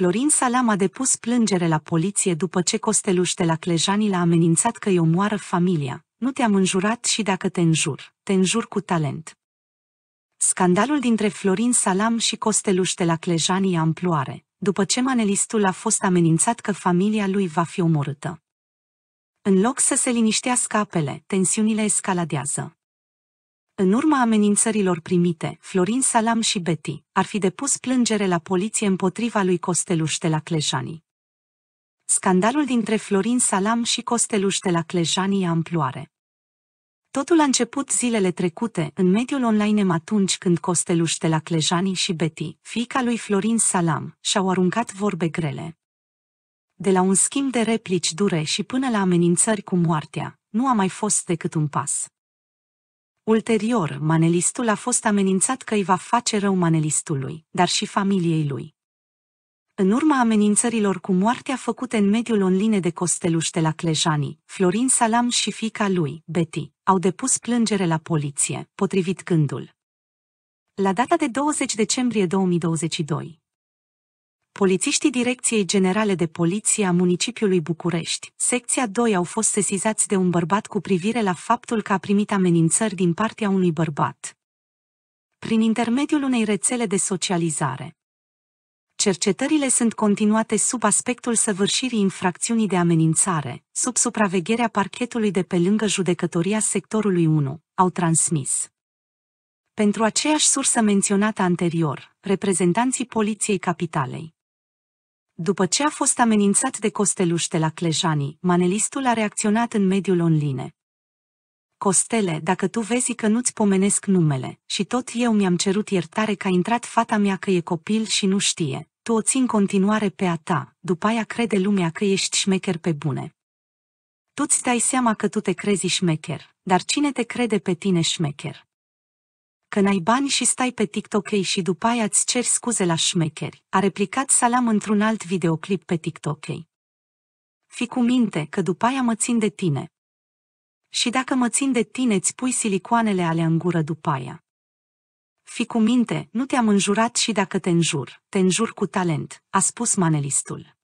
Florin Salam a depus plângere la poliție după ce Costeluș de la Clejani l-a amenințat că îi omoară familia. Nu te-am înjurat și dacă te înjur, te înjur cu talent. Scandalul dintre Florin Salam și Costeluș de la Clejani e amploare, după ce manelistul a fost amenințat că familia lui va fi omorâtă. În loc să se liniștească apele, tensiunile escaladează. În urma amenințărilor primite, Florin Salam și Betty ar fi depus plângere la poliție împotriva lui Costeluș de la Clejani. Scandalul dintre Florin Salam și Costeluș de la Clejani e amploare. Totul a început zilele trecute, în mediul online atunci când Costeluș de la Clejani și Betty, fiica lui Florin Salam, și-au aruncat vorbe grele. De la un schimb de replici dure și până la amenințări cu moartea, nu a mai fost decât un pas. Ulterior, manelistul a fost amenințat că îi va face rău manelistului, dar și familiei lui. În urma amenințărilor cu moartea făcute în mediul online de Costeluște la Clejani, Florin Salam și fica lui, Betty, au depus plângere la poliție, potrivit gândul. La data de 20 decembrie 2022, Polițiștii Direcției Generale de Poliție a municipiului București, secția 2 au fost sesizați de un bărbat cu privire la faptul că a primit amenințări din partea unui bărbat. Prin intermediul unei rețele de socializare. Cercetările sunt continuate sub aspectul săvârșirii infracțiunii de amenințare, sub supravegherea parchetului de pe lângă judecătoria sectorului 1, au transmis. Pentru aceeași sursă menționată anterior, reprezentanții Poliției Capitalei după ce a fost amenințat de Costeluște la Clejani, manelistul a reacționat în mediul online. Costele, dacă tu vezi că nu-ți pomenesc numele, și tot eu mi-am cerut iertare că a intrat fata mea că e copil și nu știe, tu o ții în continuare pe a ta, după aia crede lumea că ești șmecher pe bune. Tu-ți dai seama că tu te crezi șmecher, dar cine te crede pe tine șmecher? că n-ai bani și stai pe TikTok și după aia îți ceri scuze la șmecheri, a replicat Salam într-un alt videoclip pe TikTok. Fi cu minte că după aia mă țin de tine. Și dacă mă țin de tine, îți pui silicoanele alea în gură după aia. Fi cu minte, nu te-am înjurat și dacă te înjur, te înjur cu talent, a spus manelistul.